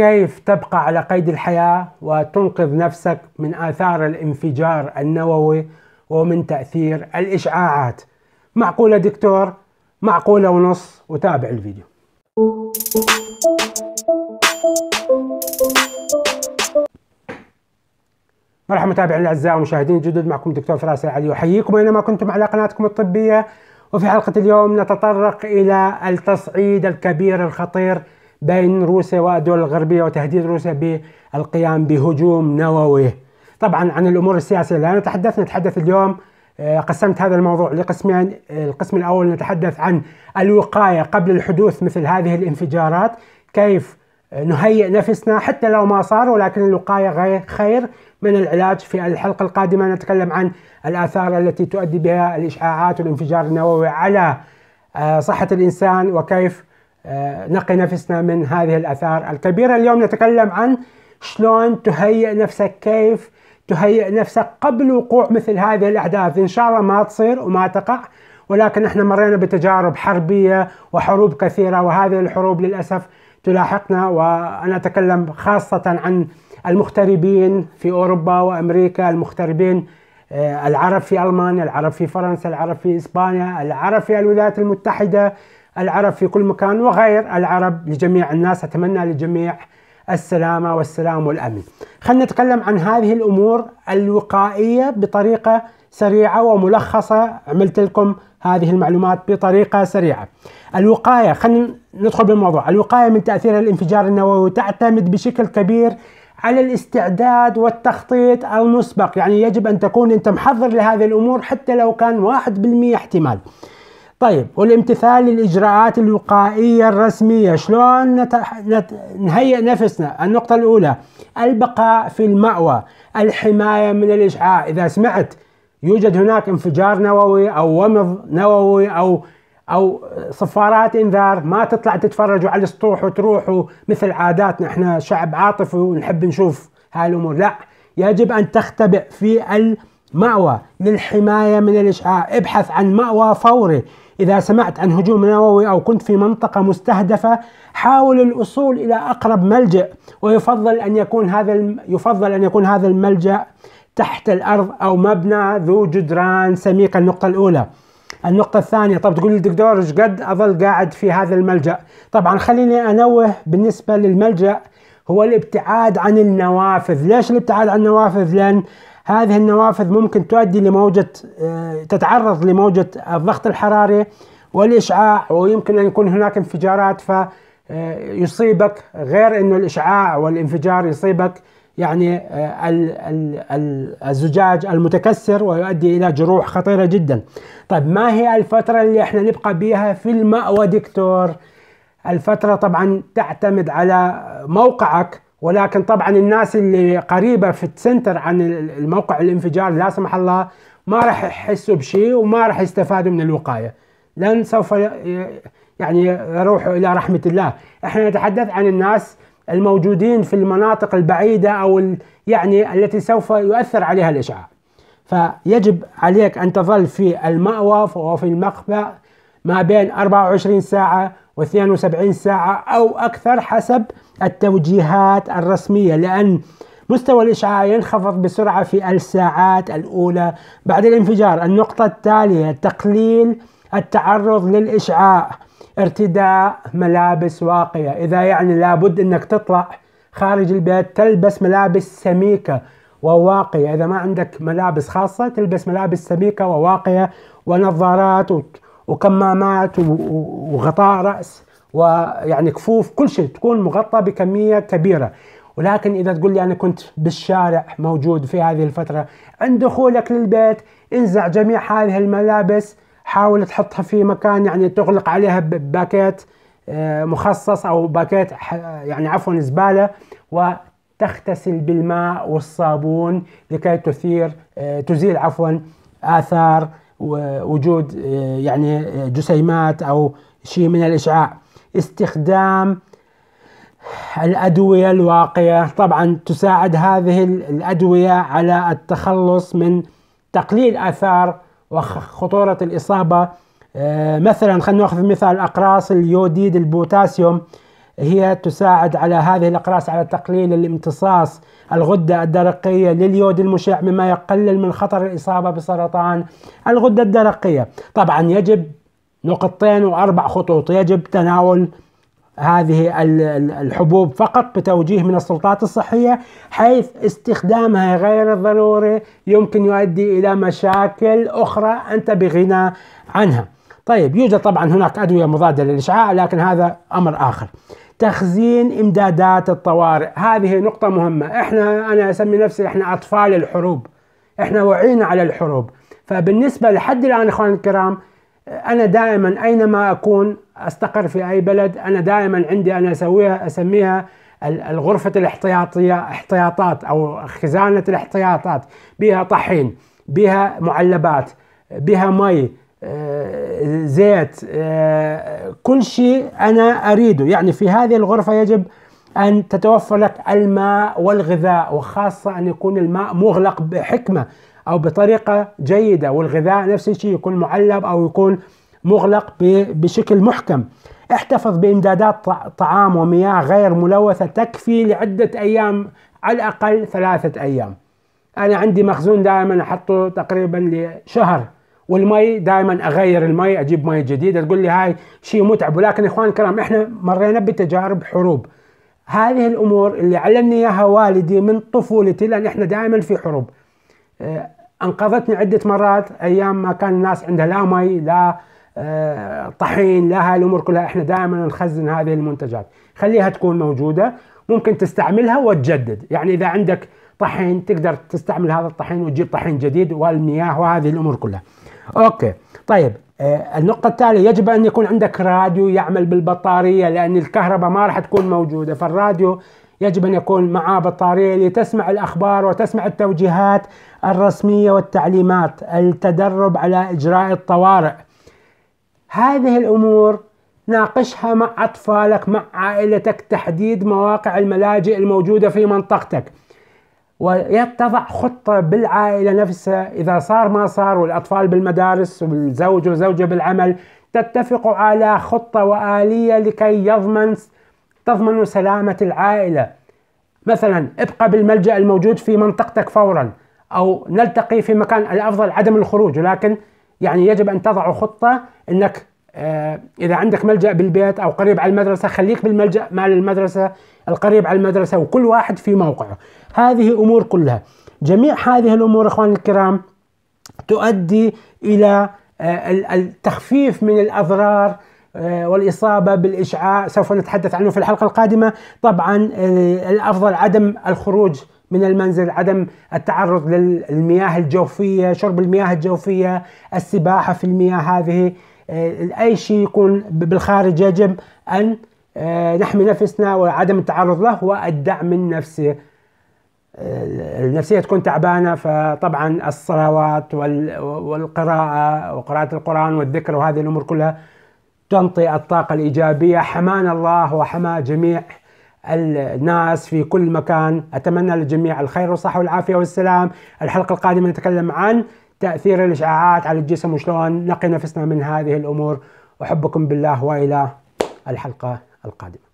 كيف تبقى على قيد الحياة وتنقذ نفسك من آثار الانفجار النووي ومن تأثير الإشعاعات معقولة دكتور معقولة ونص وتابع الفيديو مرحبا متابعينا الاعزاء ومشاهدين الجدد معكم دكتور فراس العلي احييكم اينما كنتم على قناتكم الطبيه وفي حلقه اليوم نتطرق الى التصعيد الكبير الخطير بين روسيا والدول الغربية وتهديد روسيا بالقيام بهجوم نووي طبعا عن الأمور السياسية لا نتحدث، نتحدث اليوم آه، قسمت هذا الموضوع لقسمين آه، القسم الأول نتحدث عن الوقاية قبل الحدوث مثل هذه الانفجارات كيف آه، نهيئ نفسنا حتى لو ما صار ولكن الوقاية خير من العلاج في الحلقة القادمة نتكلم عن الآثار التي تؤدي بها الإشعاعات والانفجار النووي على صحة الإنسان وكيف آه، نقي نفسنا من هذه الأثار الكبيرة اليوم نتكلم عن شلون تهيئ نفسك كيف تهيئ نفسك قبل وقوع مثل هذه الأحداث إن شاء الله ما تصير وما تقع ولكن احنا مرينا بتجارب حربية وحروب كثيرة وهذه الحروب للأسف تلاحقنا وأنا أتكلم خاصة عن المغتربين في أوروبا وأمريكا المغتربين آه، العرب في ألمانيا العرب في فرنسا العرب في إسبانيا العرب في الولايات المتحدة العرب في كل مكان وغير العرب لجميع الناس أتمنى لجميع السلامة والسلام والأمن خلينا نتكلم عن هذه الأمور الوقائية بطريقة سريعة وملخصة عملت لكم هذه المعلومات بطريقة سريعة الوقاية خلينا ندخل بالموضوع الوقاية من تأثير الانفجار النووي تعتمد بشكل كبير على الاستعداد والتخطيط المسبق يعني يجب أن تكون أنت محضر لهذه الأمور حتى لو كان 1% احتمال طيب والامتثال للإجراءات الوقائية الرسمية شلون نتح... نت... نهيئ نفسنا النقطة الأولى البقاء في المأوى الحماية من الإشعاع إذا سمعت يوجد هناك انفجار نووي أو ومض نووي أو أو صفارات إنذار ما تطلع تتفرجوا على السطوح وتروحوا مثل عاداتنا احنا شعب عاطفي ونحب نشوف هاي الأمور لا يجب أن تختبئ في المأوى للحماية من الإشعاع ابحث عن مأوى فوري إذا سمعت عن هجوم نووي أو كنت في منطقة مستهدفة حاول الوصول إلى أقرب ملجأ ويفضل أن يكون هذا يفضل أن يكون هذا الملجأ تحت الأرض أو مبنى ذو جدران سميكة النقطة الأولى النقطة الثانية طب تقول لي دكتور ايش قد أظل قاعد في هذا الملجأ طبعا خليني أنوه بالنسبة للملجأ هو الابتعاد عن النوافذ ليش الابتعاد عن النوافذ لأن هذه النوافذ ممكن تؤدي لموجة آه، تتعرض لموجة الضغط الحراري والإشعاع ويمكن أن يكون هناك انفجارات فيصيبك آه، غير أنه الإشعاع والانفجار يصيبك يعني آه، الزجاج المتكسر ويؤدي إلى جروح خطيرة جدا طيب ما هي الفترة اللي احنا نبقى بيها في المأوى دكتور الفترة طبعا تعتمد على موقعك ولكن طبعا الناس اللي قريبه في السنتر عن الموقع الانفجار لا سمح الله ما راح يحسوا بشيء وما راح يستفادوا من الوقايه لان سوف يعني يروحوا الى رحمه الله احنا نتحدث عن الناس الموجودين في المناطق البعيده او يعني التي سوف يؤثر عليها الاشعاع فيجب عليك ان تظل في المأوى وفي المخبأ ما بين 24 ساعه و72 ساعة أو أكثر حسب التوجيهات الرسمية لأن مستوى الإشعاع ينخفض بسرعة في الساعات الأولى بعد الانفجار النقطة التالية تقليل التعرض للإشعاع ارتداء ملابس واقية إذا يعني لابد أنك تطلع خارج البيت تلبس ملابس سميكة وواقية إذا ما عندك ملابس خاصة تلبس ملابس سميكة وواقية ونظارات وكمامات وغطاء راس ويعني كفوف كل شيء تكون مغطى بكميه كبيره ولكن اذا تقول لي انا كنت بالشارع موجود في هذه الفتره عند دخولك للبيت انزع جميع هذه الملابس حاول تحطها في مكان يعني تغلق عليها باكيت آه، مخصص او باكيت يعني عفوا زباله وتغتسل بالماء والصابون لكي تثير آه، تزيل عفوا اثار وجود آه، يعني آه، جسيمات او شيء من الاشعاع استخدام الادويه الواقيه طبعا تساعد هذه الادويه على التخلص من تقليل اثار وخطوره الاصابه آه، مثلا خلينا ناخذ مثال اقراص اليوديد البوتاسيوم هي تساعد على هذه الاقراص على تقليل الامتصاص الغدة الدرقية لليود المشع مما يقلل من خطر الإصابة بسرطان الغدة الدرقية طبعا يجب نقطتين وأربع خطوط يجب تناول هذه الحبوب فقط بتوجيه من السلطات الصحية حيث استخدامها غير الضروري يمكن يؤدي إلى مشاكل أخرى أنت بغنى عنها طيب يوجد طبعا هناك أدوية مضادة للإشعاع لكن هذا أمر آخر تخزين امدادات الطوارئ هذه نقطة مهمة احنا انا اسمي نفسي احنا اطفال الحروب احنا وعينا على الحروب فبالنسبة لحد الان اخواني الكرام انا دائما اينما اكون استقر في اي بلد انا دائما عندي انا اسويها اسميها الغرفة الاحتياطية احتياطات او خزانة الاحتياطات بها طحين بها معلبات بها مي آه، زيت آه، كل شيء أنا أريده يعني في هذه الغرفة يجب أن تتوفر لك الماء والغذاء وخاصة أن يكون الماء مغلق بحكمة أو بطريقة جيدة والغذاء نفس الشيء يكون معلب أو يكون مغلق بشكل محكم احتفظ بإمدادات طعام ومياه غير ملوثة تكفي لعدة أيام على الأقل ثلاثة أيام أنا عندي مخزون دائما أحطه تقريبا لشهر والمي دائما اغير المي اجيب مي جديده تقول لي هاي شيء متعب ولكن اخوان الكرام احنا مرينا بتجارب حروب هذه الامور اللي علمني اياها والدي من طفولتي لان احنا دائما في حروب آه، انقذتني عده مرات ايام ما كان الناس عندها لا مي لا آه، طحين لا هاي الامور كلها احنا دائما نخزن هذه المنتجات خليها تكون موجوده ممكن تستعملها وتجدد يعني اذا عندك طحين تقدر تستعمل هذا الطحين وتجيب طحين جديد والمياه وهذه الامور كلها اوكي طيب آه، النقطة التالية يجب أن يكون عندك راديو يعمل بالبطارية لأن الكهرباء ما راح تكون موجودة فالراديو يجب أن يكون معاه بطارية لتسمع الأخبار وتسمع التوجيهات الرسمية والتعليمات التدرب على إجراء الطوارئ هذه الأمور ناقشها مع أطفالك مع عائلتك تحديد مواقع الملاجئ الموجودة في منطقتك ويتبع خطة بالعائلة نفسها إذا صار ما صار والأطفال بالمدارس والزوج والزوجة بالعمل تتفق على خطة وآلية لكي يضمن تضمن سلامة العائلة مثلا ابقى بالملجأ الموجود في منطقتك فورا أو نلتقي في مكان الأفضل عدم الخروج ولكن يعني يجب أن تضعوا خطة أنك آه، اذا عندك ملجا بالبيت او قريب على المدرسه خليك بالملجا مال المدرسه القريب على المدرسه وكل واحد في موقعه هذه امور كلها جميع هذه الامور اخواني الكرام تؤدي الى آه، التخفيف من الاضرار آه، والاصابه بالاشعاع سوف نتحدث عنه في الحلقه القادمه طبعا الافضل عدم الخروج من المنزل عدم التعرض للمياه الجوفيه شرب المياه الجوفيه السباحه في المياه هذه آه، اي شيء يكون بالخارج يجب ان آه، نحمي نفسنا وعدم التعرض له والدعم من نفسه آه، النفسية تكون تعبانة فطبعا الصلوات والقراءة وقراءة القرآن والذكر وهذه الأمور كلها تنطي الطاقة الإيجابية حمانا الله وحما جميع الناس في كل مكان أتمنى للجميع الخير والصحة والعافية والسلام الحلقة القادمة نتكلم عن تاثير الاشعاعات على الجسم وشلون نقي نفسنا من هذه الامور احبكم بالله والى الحلقه القادمه